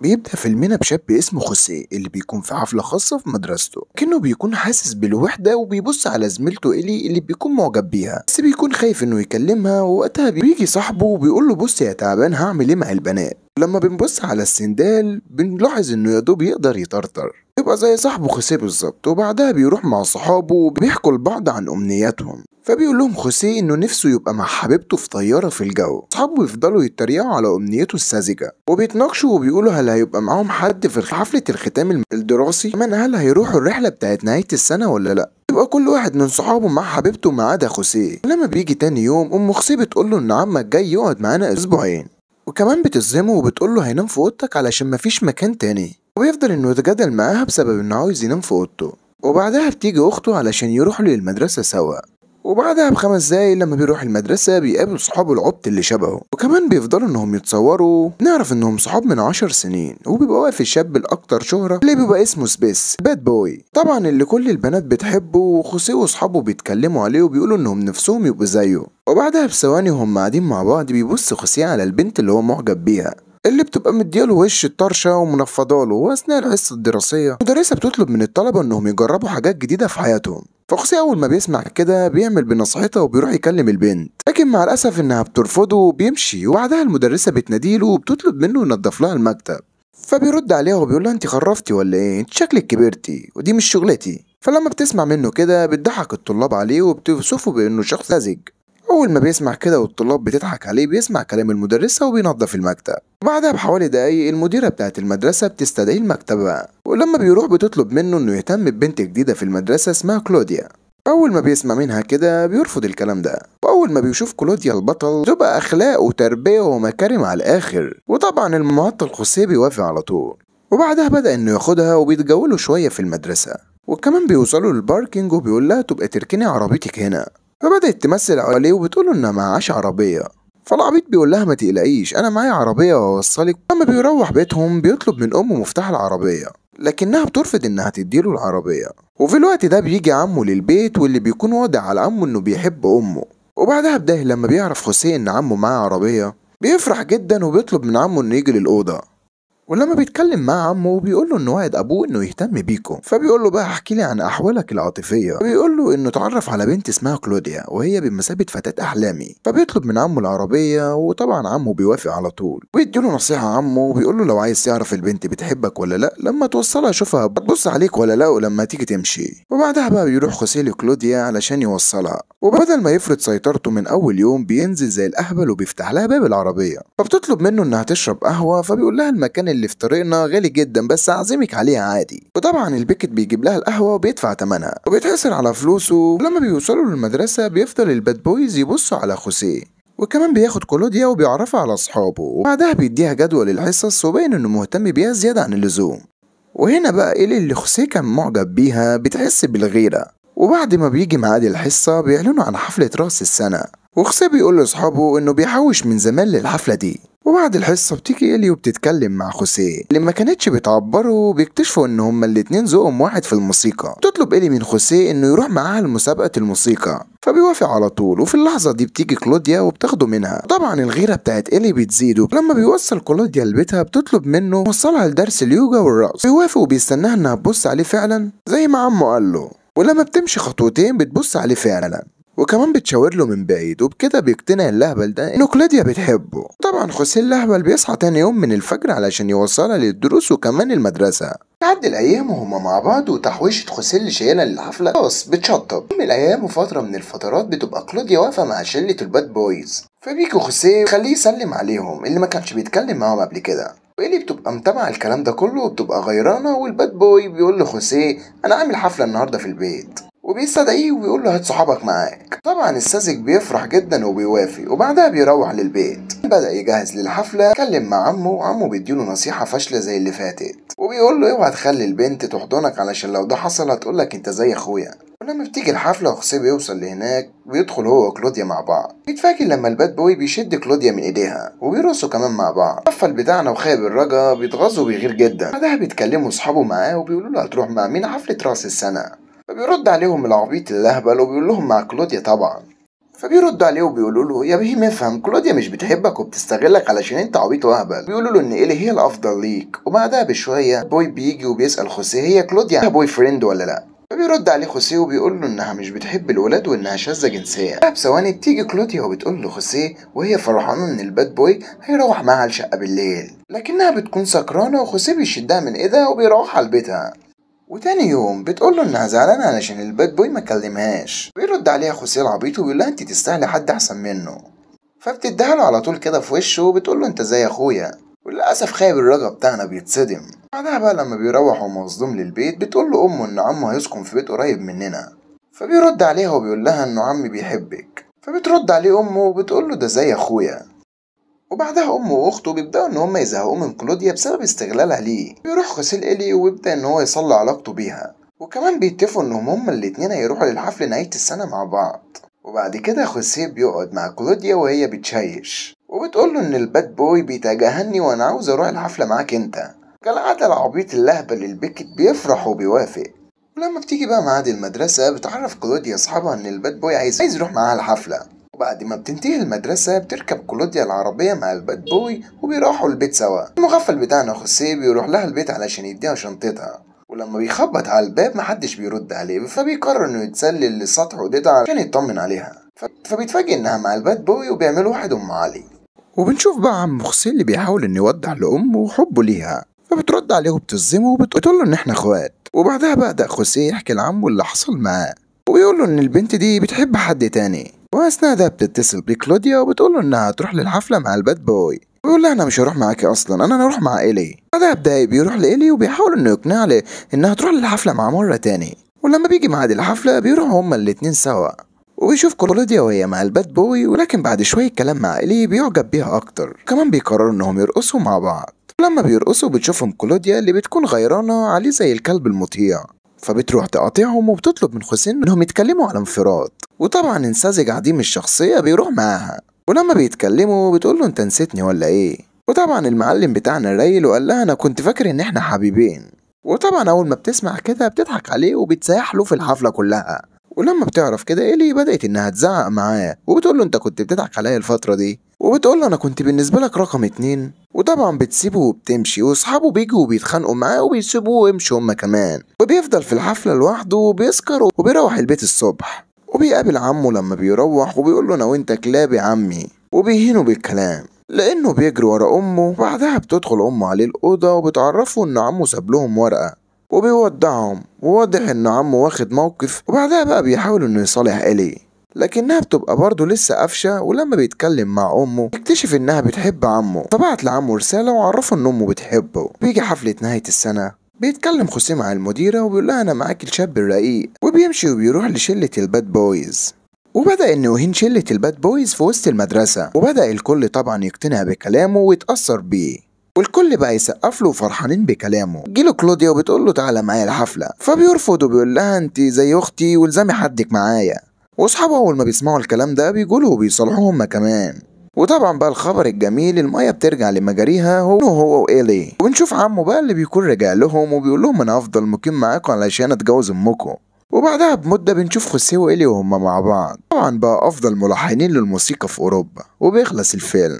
بيبدأ فيلمنا بشاب اسمه خوسيه اللي بيكون في حفلة خاصة في مدرسته كأنه بيكون حاسس بالوحدة وبيبص على زميلته إلي اللي بيكون معجب بيها بس بيكون خايف إنه يكلمها ووقتها بيجي صاحبه وبيقول له بص يا تعبان هعمل إيه مع البنات لما بنبص على السندال بنلاحظ انه يا دوب يقدر يطرطر يبقى زي صاحبه خوسيه بالظبط وبعدها بيروح مع صحابه وبيحكوا لبعض عن امنياتهم فبيقول لهم خوسيه انه نفسه يبقى مع حبيبته في طياره في الجو صحابه يفضلوا يتريقوا على امنيته الساذجه وبيتناقشوا وبيقولوا هل هيبقى معاهم حد في حفله الختام الدراسي كمان هل هيروحوا الرحله بتاعت نهايه السنه ولا لا يبقى كل واحد من صحابه مع حبيبته ما عدا خوسيه لما بيجي تاني يوم ام خوسيه بتقول له ان عمك جاي يقعد معانا اسبوعين وكمان بتلزمه وبتقول له هينام في اوضتك علشان مفيش مكان تاني وبيفضل انه يتجادل معاها بسبب انه عاوز ينام في اوضته وبعدها بتيجي اخته علشان يروحوا للمدرسة سوا وبعدها بخمس دقايق لما بيروح المدرسة بيقابل صحابه العبط اللي شبهه وكمان بيفضلوا انهم يتصوروا نعرف انهم صحاب من عشر سنين وبيبقى واقف الشاب الاكتر شهرة اللي بيبقى اسمه سبيس باد بوي طبعا اللي كل البنات بتحبه وخوسيه واصحابه بيتكلموا عليه وبيقولوا انهم نفسهم يبقوا زيه وبعدها بثواني وهم قاعدين مع بعض بيبص خوسيه على البنت اللي هو معجب بيها اللي بتبقى مدياله وش الطرشة ومنفضاله وأثناء الحصة الدراسية المدرسة بتطلب من الطلبة إنهم يجربوا حاجات جديدة في حياتهم فقسي اول ما بيسمع كده بيعمل بنصيحتها وبيروح يكلم البنت لكن مع الاسف انها بترفضه وبيمشي وبعدها المدرسه بتناديله وبتطلب منه ينظف لها المكتب فبيرد عليها وبيقول لها انت خرفتي ولا ايه انت شكلك كبرتي ودي مش شغلتي فلما بتسمع منه كده بتضحك الطلاب عليه وبتوصفه بانه شخص ساذج أول ما بيسمع كده والطلاب بتضحك عليه بيسمع كلام المدرسة وبينظف المكتب بعدها بحوالي دقايق المديرة بتاعة المدرسة بتستدعي المكتبة ولما بيروح بتطلب منه إنه يهتم ببنت جديدة في المدرسة اسمها كلوديا أول ما بيسمع منها كده بيرفض الكلام ده وأول ما بيشوف كلوديا البطل تبقى أخلاق وتربية ومكارم على الآخر وطبعا المعطل خوسيه بيوافق على طول وبعدها بدأ إنه ياخدها وبيتجولوا شوية في المدرسة وكمان بيوصلوا للباركينج وبيقول لها تبقى تركني عربيتك هنا فبدأت تمثل عليه وبتقول له إنها معهاش عربية فالعبيط بيقول لها ما تقلقيش أنا معايا عربية وأوصلك لما بيروح بيتهم بيطلب من أمه مفتاح العربية لكنها بترفض إنها تديله العربية وفي الوقت ده بيجي عمه للبيت واللي بيكون واضح على عمه إنه بيحب أمه وبعدها بده لما بيعرف خوسيه إن عمه معاه عربية بيفرح جدا وبيطلب من عمه إنه يجي للأوضة ولما بيتكلم مع عمه بيقول له انه وعد ابوه انه يهتم بيكم فبيقول له بقى احكي لي عن احوالك العاطفيه بيقول له انه اتعرف على بنت اسمها كلوديا وهي بمثابه فتاه احلامي فبيطلب من عمه العربيه وطبعا عمه بيوافق على طول ويديله نصيحه عمه وبيقول له لو عايز تعرف البنت بتحبك ولا لا لما توصلها شوفها بتبص عليك ولا لا ولما تيجي تمشي وبعدها بقى بيروح خوسيه لكلوديا علشان يوصلها وبدل ما يفرض سيطرته من اول يوم بينزل زي الاهبل وبيفتح لها باب العربيه فبتطلب منه انها تشرب قهوه فبيقول لها المكان اللي اللي في طريقنا غالي جدا بس اعزمك عليها عادي وطبعا البيكت بيجيب لها القهوه وبيدفع ثمنها وبيتحسر على فلوسه ولما بيوصلوا للمدرسه بيفضل الباد بويز يبصوا على خوسيه وكمان بياخد كلوديا وبيعرفها على أصحابه وبعدها بيديها جدول الحصص وبين إنه مهتم بيها زيادة عن اللزوم وهنا بقى إيلي اللي خوسيه كان معجب بيها بتحس بالغيرة وبعد ما بيجي ميعاد الحصة بيعلنوا عن حفلة راس السنة وخسي بيقول لأصحابه إنه بيحوش من زمان للحفلة دي وبعد الحصة بتيجي إلي وبتتكلم مع خوسيه لما كانتش بتعبره بيكتشفوا إن هما الاتنين ذوقهم واحد في الموسيقى تطلب إلي من خوسيه إنه يروح معاها لمسابقة الموسيقى فبيوافق على طول وفي اللحظة دي بتيجي كلوديا وبتاخده منها طبعا الغيرة بتاعت إلي بتزيد ولما بيوصل كلوديا لبيتها بتطلب منه يوصلها لدرس اليوجا والرقص بيوافق وبيستناها إنها تبص عليه فعلا زي ما عمه قال له ولما بتمشي خطوتين بتبص عليه فعلا وكمان بتشاور له من بعيد وبكده بيقتنع اللهبل ده انه كلاديا بتحبه طبعا خوسيه اللهبل بيصحى تاني يوم من الفجر علشان يوصلها للدروس وكمان المدرسة تعدي الايام وهما مع بعض وتحويشة خوسيه اللي شايلها للحفلة خلاص بتشطب من الايام وفترة من الفترات بتبقى كلوديا واقفة مع شلة الباد بويز فبيجي خوسيه خليه يسلم عليهم اللي ما كانش بيتكلم معاهم قبل كده وإلي يعني بتبقى متابعة الكلام ده كله وبتبقى غيرانة والباد بوي بيقول لخوسيه أنا عامل حفلة النهاردة في البيت وبيستدعيه وبيقول له هات صحابك معاك طبعا الساذج بيفرح جدا وبيوافق وبعدها بيروح للبيت بدا يجهز للحفله اتكلم مع عمه وعمه بيديله نصيحه فاشله زي اللي فاتت وبيقول له اوعى تخلي البنت تحضنك علشان لو ده حصل هتقول لك انت زي اخويا ولما بتيجي الحفلة وخصيه بيوصل لهناك بيدخل هو وكلوديا مع بعض بيتفاجئ لما الباد بوي بيشد كلوديا من ايديها وبيرقصوا كمان مع بعض قفل بتاعنا وخايب الرجا بيتغاظ وبيغير جدا بعدها بيتكلموا اصحابه معاه وبيقولوا له هتروح مع مين حفلة راس السنة فبيرد عليهم العبيط الاهبل وبيقول لهم مع كلوديا طبعا فبيردوا عليه وبيقولوا له يا بهيم افهم كلوديا مش بتحبك وبتستغلك علشان انت عبيط واهبل بيقولوا له ان ايه هي الافضل ليك وبعدها بشويه بوي بيجي وبيسال خوسيه هي كلوديا عندها بوي فريند ولا لا فبيرد عليه خوسيه وبيقول له انها مش بتحب الولاد وانها شاذه جنسيا بثواني بتيجي كلوديا وبتقول له خوسيه وهي فرحانه ان الباد بوي هيروح معاها الشقه بالليل لكنها بتكون سكرانه وخوسيه بيشدها من ايدها وبيروح على بيتها وتاني يوم بتقول له انها زعلانه علشان الباد بوي ما كلمهاش بيرد عليها خوسيه العبيط وبيقول لها انت تستاهلي حد احسن منه فبتديها له على طول كده في وشه وبتقول له انت زي اخويا وللاسف خايب الرجا بتاعنا بيتصدم بعدها بقى لما بيروح ومصدوم للبيت بتقول له امه ان عمه هيسكن في بيت قريب مننا فبيرد عليها وبيقول لها انه عمي بيحبك فبترد عليه امه وبتقول له ده زي اخويا وبعدها امه واخته بيبداوا ان هم يزهقوا من كلوديا بسبب استغلالها ليه بيروح غسيل الي ويبدا ان هو يصلي علاقته بيها وكمان بيتفقوا انهم هما الاتنين هيروحوا للحفل نهاية السنة مع بعض وبعد كده خوسيه بيقعد مع كلوديا وهي بتشيش وبتقول له ان الباد بوي بيتجاهلني وانا عاوز اروح الحفلة معاك انت كالعادة العبيط اللهبة البكت بيفرح وبيوافق ولما بتيجي بقى معاد المدرسة بتعرف كلوديا أصحابها إن الباد بوي عايز عايز يروح معاها الحفلة بعد ما بتنتهي المدرسة بتركب كلوديا العربية مع الباد بوي وبيروحوا البيت سوا المغفل بتاعنا خوسيه بيروح لها البيت علشان يديها شنطتها ولما بيخبط على الباب محدش بيرد عليه فبيقرر انه يتسلل لسطح اوضتها علشان يطمن عليها فبيتفاجئ انها مع الباد بوي وبيعملوا واحد ام علي وبنشوف بقى عم خوسيه اللي بيحاول انه يوضح لامه حبه ليها فبترد عليه وبتظلمه وبتقول له ان احنا اخوات وبعدها بقى ده خوسيه يحكي لعمه اللي حصل معاه وبيقول له ان البنت دي بتحب حد تاني واثناء ده بتتصل بيه كلوديا وبتقول له انها هتروح للحفله مع الباد بوي بيقول لها انا مش هروح معاكي اصلا انا هروح مع الي بعدها بداية بيروح لالي وبيحاول انه يقنعها انها تروح للحفله معاه مره تاني ولما بيجي ميعاد الحفله بيروحوا هما الاتنين سوا وبيشوف كلوديا وهي مع الباد بوي ولكن بعد شوية كلام مع إلي بيعجب بيها أكتر كمان بيقرروا إنهم يرقصوا مع بعض لما بيرقصوا بتشوفهم كلوديا اللي بتكون غيرانة عليه زي الكلب المطيع فبتروح تقاطعهم وبتطلب من حسين انهم يتكلموا على انفراد وطبعا انساذج عديم الشخصية بيروح معاها ولما بيتكلموا بتقول له انت نسيتني ولا ايه وطبعا المعلم بتاعنا ريل وقال لها انا كنت فاكر ان احنا حبيبين وطبعا اول ما بتسمع كده بتضحك عليه وبتسيح له في الحفلة كلها ولما بتعرف كده ايلي بدأت انها تزعق معاه وبتقول له انت كنت بتضحك عليا الفترة دي وبتقول له انا كنت بالنسبه لك رقم اتنين وطبعا بتسيبه وبتمشي واصحابه بيجوا وبيتخانقوا معاه وبيسيبوه ويمشوا هما كمان وبيفضل في الحفله لوحده وبيسكر وبيروح البيت الصبح وبيقابل عمه لما بيروح وبيقول له انا وانت كلاب يا عمي وبيهينه بالكلام لانه بيجري ورا امه وبعدها بتدخل امه عليه الاوضه وبتعرفه ان عمه ساب لهم ورقه وبيودعهم وواضح ان عمه واخد موقف وبعدها بقى بيحاول انه يصالح اليه لكنها بتبقى برضه لسه قفشة ولما بيتكلم مع أمه بيكتشف إنها بتحب عمه فبعت لعمه رسالة وعرفه إن أمه بتحبه بيجي حفلة نهاية السنة بيتكلم خوسيه مع المديرة وبيقول لها أنا معاكي الشاب الرقيق وبيمشي وبيروح لشلة الباد بويز وبدأ إن يهين شلة الباد بويز في وسط المدرسة وبدأ الكل طبعا يقتنع بكلامه ويتأثر بيه والكل بقى يسقف له وفرحانين بكلامه جيله كلوديا وبتقول له تعالى معايا الحفله فبيرفض وبيقول لها انت زي اختي والزمي حدك معايا واصحابه اول ما بيسمعوا الكلام ده بيقولوا وبيصالحوا هما كمان وطبعا بقى الخبر الجميل المية بترجع لمجاريها هو هو وإيلي وبنشوف عمه بقى اللي بيكون رجع لهم وبيقول لهم انا هفضل مقيم معاكم علشان اتجوز امكم وبعدها بمدة بنشوف خوسيه وإيلي وهما مع بعض طبعا بقى أفضل ملحنين للموسيقى في أوروبا وبيخلص الفيلم